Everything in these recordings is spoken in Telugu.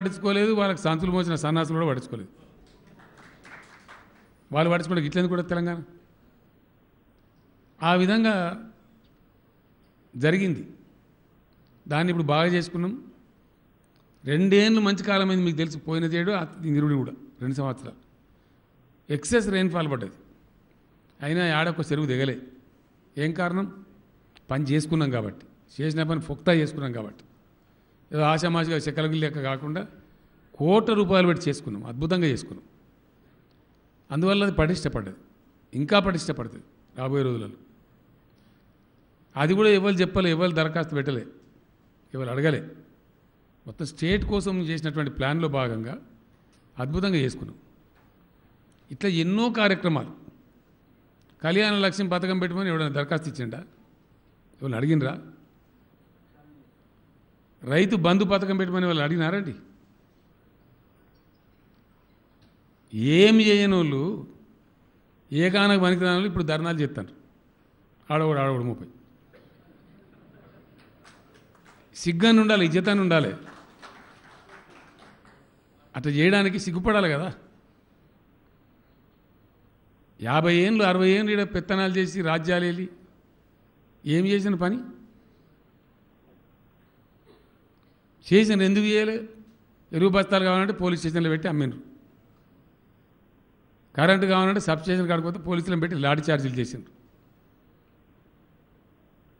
పట్టించుకోలేదు వాళ్ళకి సంతులు మోసిన సన్నాసులు కూడా పట్టించుకోలేదు వాళ్ళు పట్టించుకుంటే ఇట్లేదు కూడా తెలంగాణ ఆ విధంగా జరిగింది దాన్ని ఇప్పుడు బాగా చేసుకున్నాం రెండేళ్ళు మంచి కాలమైంది మీకు తెలిసి పోయిన చేయడు కూడా రెండు సంవత్సరాలు ఎక్సెస్ రెయిన్ఫాల్ పడ్డది అయినా ఆడొక చెరువు దిగలే ఏం కారణం పని చేసుకున్నాం కాబట్టి చేసిన పని ఫొక్తా చేసుకున్నాం కాబట్టి ఏదో ఆశామాషిగా చెక్కలకి లెక్క కాకుండా కోట్ల రూపాయలు పెట్టి చేసుకున్నాం అద్భుతంగా చేసుకున్నాం అందువల్ల అది పటిష్టపడ్డది ఇంకా పటిష్టపడుతుంది రాబోయే రోజులలో అది కూడా ఎవరు చెప్పలే ఎవరు దరఖాస్తు పెట్టలే ఎవరు అడగలే మొత్తం స్టేట్ కోసం చేసినటువంటి ప్లాన్లో భాగంగా అద్భుతంగా చేసుకున్నాం ఇట్లా ఎన్నో కార్యక్రమాలు కళ్యాణ లక్ష్యం పథకం పెట్టుకొని ఎవడైనా దరఖాస్తు ఇచ్చిండా ఎవరిని అడిగినరా రైతు బంధు పథకం పెట్టమని వాళ్ళు అడిగినారండి ఏమి చేయని వాళ్ళు ఏకానకు పనికిరాని వాళ్ళు ఇప్పుడు ధర్నాలు చెప్తారు ఆడవాడు ఆడవాడు ముప్పై సిగ్గాన్ని ఉండాలి ఇజ్జతాన్ని ఉండాలి అట్లా చేయడానికి సిగ్గుపడాలి కదా యాభై ఏళ్ళు అరవై ఏళ్ళు ఇక్కడ పెత్తనాలు చేసి రాజ్యాలు వెళ్ళి ఏం చేసిన పని చేసిన ఎందుకు చేయలేదు ఎరువు బస్తాలు కావాలంటే పోలీస్ స్టేషన్లో పెట్టి అమ్మిండ్రు కరెంటు కావాలంటే సబ్ స్టేషన్ కాకపోతే పోలీసులను పెట్టి లాడ్ ఛార్జీలు చేసిండ్రు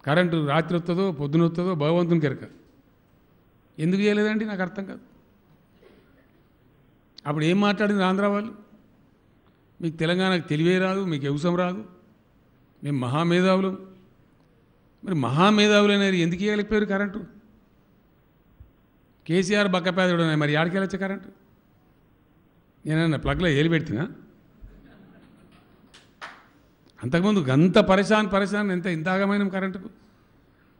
కరెంటు రాత్రి వస్తుందో పొద్దున వస్తుందో భగవంతుని కెరక ఎందుకు చేయలేదండి నాకు అర్థం కాదు అప్పుడు ఏం మాట్లాడింది ఆంధ్ర వాళ్ళు మీకు తెలంగాణకు తెలివే రాదు మీకు ఎవసం రాదు మేము మహామేధావులు మరి అనేది ఎందుకు చేయలేకపోయారు కరెంటు కేసీఆర్ బక్క బక్కపేదడు మరి ఆడికి వెళ్ళొచ్చు కరెంటు నేనన్నా ప్లగ్లో ఏలి పెడుతున్నా అంతకుముందు అంత పరిశాన్ పరిశాన్ ఎంత ఇంత ఆగమైన కరెంటుకు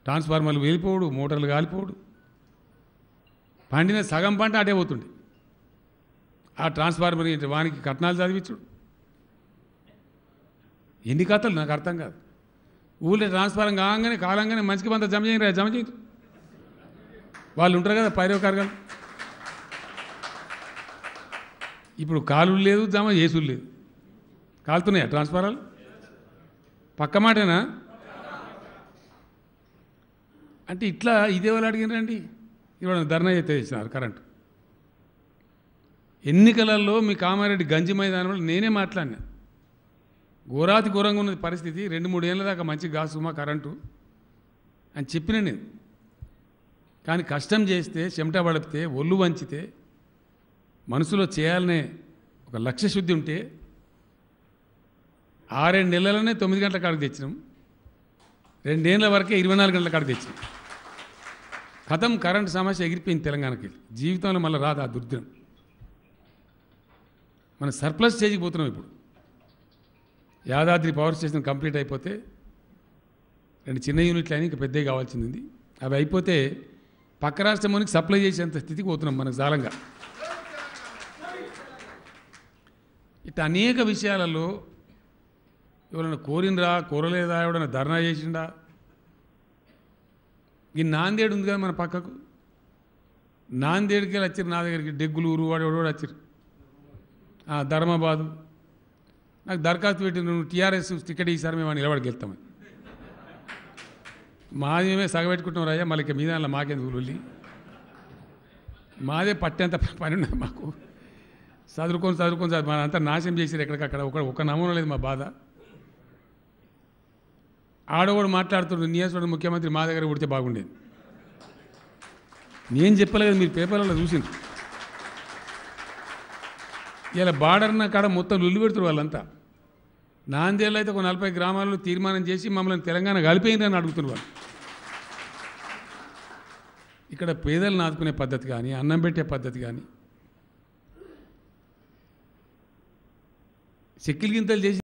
ట్రాన్స్ఫార్మర్లు వెళ్ళిపోవడు మోటార్లు కాలిపోవడు పండిన సగం పంట అటే పోతుండే ఆ ట్రాన్స్ఫార్మర్ వానికి కట్నాలు చదివించుడు ఎన్ని కథలు నాకు అర్థం కాదు ఊళ్ళో ట్రాన్స్ఫార్మర్ కాగానే కాలంగానే మంచికి పంత జమ చేయరా జమ చేయరు వాళ్ళు ఉంటారు కదా పైరవ కార్గాలు ఇప్పుడు కాలు లేదు జమ చేసులు లేదు కాలుతున్నాయా ట్రాన్స్ఫారాలు పక్క మాటేనా అంటే ఇట్లా ఇదే వాళ్ళు అడిగినారండి ఇవాళ ధర్నా అయితే చేసినారు కరెంటు ఎన్నికలలో మీ కామారెడ్డి గంజి మైదానంలో నేనే మాట్లాడినా ఘోరాతి ఘోరంగా ఉన్నది పరిస్థితి రెండు మూడు ఏళ్ళ దాకా మంచి గాసుమా కరెంటు అని చెప్పిన నేను కానీ కష్టం చేస్తే చెమట పడిపితే ఒళ్ళు వంచితే మనసులో చేయాలనే ఒక లక్ష్య శుద్ధి ఉంటే ఆరేడు నెలలనే తొమ్మిది గంటల కాడికి తెచ్చినాం రెండేళ్ళ వరకే ఇరవై నాలుగు గంటల కాడికి తెచ్చినాం కథం కరెంట్ సమస్య ఎగిరిపోయింది తెలంగాణకి జీవితంలో మళ్ళీ రాదు ఆ దుర్దినం మనం సర్ప్లస్ స్టేజ్కి పోతున్నాం ఇప్పుడు యాదాద్రి పవర్ స్టేషన్ కంప్లీట్ అయిపోతే రెండు చిన్న యూనిట్లు అయినా ఇంకా పెద్దవి కావాల్సింది అవి అయిపోతే పక్క రాష్ట్రంలోనికి సప్లై చేసేంత స్థితికి పోతున్నాం మనకు జాలంగా ఇట్లా అనేక విషయాలలో ఎవరైనా కోరిండ్రా కోరలేదా ఎవడన్నా ధర్నా చేసిండా ఈ నాందేడు ఉంది కదా మన పక్కకు నాందేడికి వెళ్ళి వచ్చారు నా దగ్గరికి డెగ్గులూరు వాడు ఎవడో వచ్చారు ధర్మాబాదు నాకు దరఖాస్తు పెట్టి నువ్వు టీఆర్ఎస్ టికెట్ ఈసారి మేము నిలబడికి వెళ్తామని మాది మేమే సగబెట్టుకుంటాం రాజా మళ్ళీ మీద దానిలో మాకెందుకు లొల్లి మాదే పట్టేంత పని ఉన్నది మాకు చదువుకొని చదువుకొని చదువు మన అంతా నాశనం చేసిరు ఎక్కడికక్కడ ఒక ఒక నమూనా లేదు మా బాధ ఆడవాడు మాట్లాడుతున్నాడు నియోజకవర్గ ముఖ్యమంత్రి మా దగ్గర ఉడితే బాగుండేది నేను చెప్పలేదు మీరు పేపర్లలో చూసింది ఇలా బార్డర్న కాడ మొత్తం లుల్లు పెడుతురు వాళ్ళంతా నాందేళ్ళు అయితే ఒక నలభై గ్రామాల్లో తీర్మానం చేసి మమ్మల్ని తెలంగాణ కలిపేయండి అడుగుతున్నారు వాళ్ళు ఇక్కడ పేదలను ఆదుకునే పద్ధతి కానీ అన్నం పెట్టే పద్ధతి కానీ చెక్కిలి గింతలు చేసి